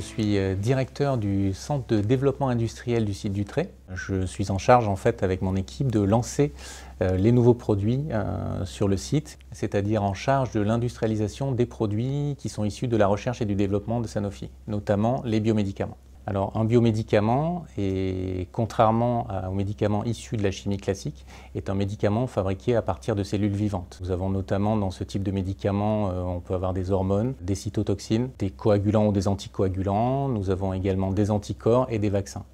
je suis euh, directeur du centre de développement industriel du site du Trait. Je suis en charge en fait avec mon équipe de lancer euh, les nouveaux produits euh, sur le site, c'est-à-dire en charge de l'industrialisation des produits qui sont issus de la recherche et du développement de Sanofi, notamment les biomédicaments. Alors, un biomédicament, et contrairement aux médicaments issus de la chimie classique, est un médicament fabriqué à partir de cellules vivantes. Nous avons notamment dans ce type de médicament, euh, on peut avoir des hormones, des cytotoxines, des coagulants ou des anticoagulants. Nous avons également des anticorps et des vaccins.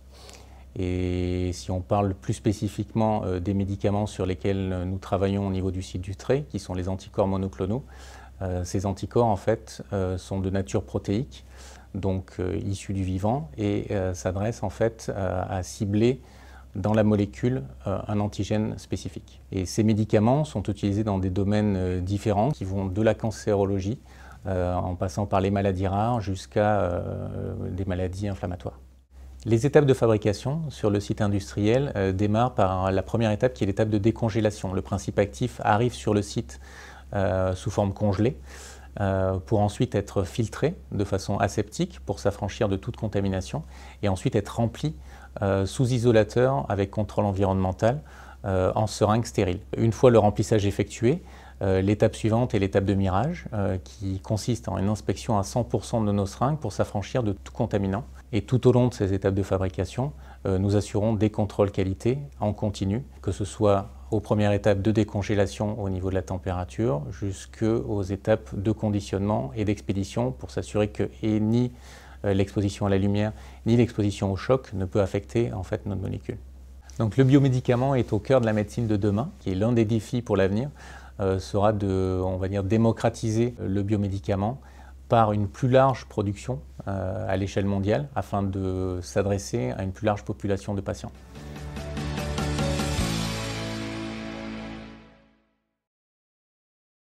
Et si on parle plus spécifiquement euh, des médicaments sur lesquels euh, nous travaillons au niveau du site du trait, qui sont les anticorps monoclonaux, ces anticorps, en fait, sont de nature protéique donc euh, issus du vivant, et euh, s'adresse en fait euh, à cibler dans la molécule un antigène spécifique. Et ces médicaments sont utilisés dans des domaines différents qui vont de la cancérologie en passant par les maladies rares jusqu'à des maladies inflammatoires. Les étapes de fabrication sur le site industriel démarrent par la première étape qui est l'étape de décongélation. Le principe actif arrive sur le site sous forme congelée. Euh, pour ensuite être filtré de façon aseptique pour s'affranchir de toute contamination et ensuite être rempli euh, sous isolateur avec contrôle environnemental euh, en seringue stérile. Une fois le remplissage effectué, l'étape suivante est l'étape de mirage qui consiste en une inspection à 100% de nos seringues pour s'affranchir de tout contaminant. Et tout au long de ces étapes de fabrication, nous assurons des contrôles qualité en continu, que ce soit aux premières étapes de décongélation au niveau de la température jusqu'aux étapes de conditionnement et d'expédition pour s'assurer que ni euh, l'exposition à la lumière ni l'exposition au choc ne peut affecter en fait notre molécule. Donc le biomédicament est au cœur de la médecine de demain, qui est l'un des défis pour l'avenir, euh, sera de, on va dire, démocratiser le biomédicament par une plus large production euh, à l'échelle mondiale afin de s'adresser à une plus large population de patients.